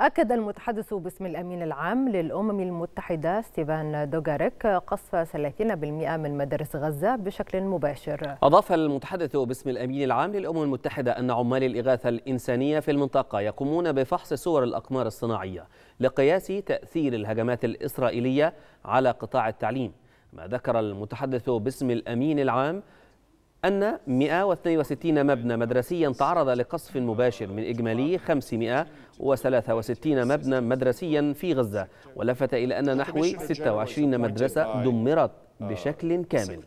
أكد المتحدث باسم الأمين العام للأمم المتحدة ستيفان دوغاريك قصف 30% من مدارس غزة بشكل مباشر أضاف المتحدث باسم الأمين العام للأمم المتحدة أن عمال الإغاثة الإنسانية في المنطقة يقومون بفحص صور الأقمار الصناعية لقياس تأثير الهجمات الإسرائيلية على قطاع التعليم ما ذكر المتحدث باسم الأمين العام أن 162 مبنى مدرسيا تعرض لقصف مباشر من إجمالي 563 مبنى مدرسيا في غزة ولفت إلى أن نحو 26 مدرسة دمرت بشكل كامل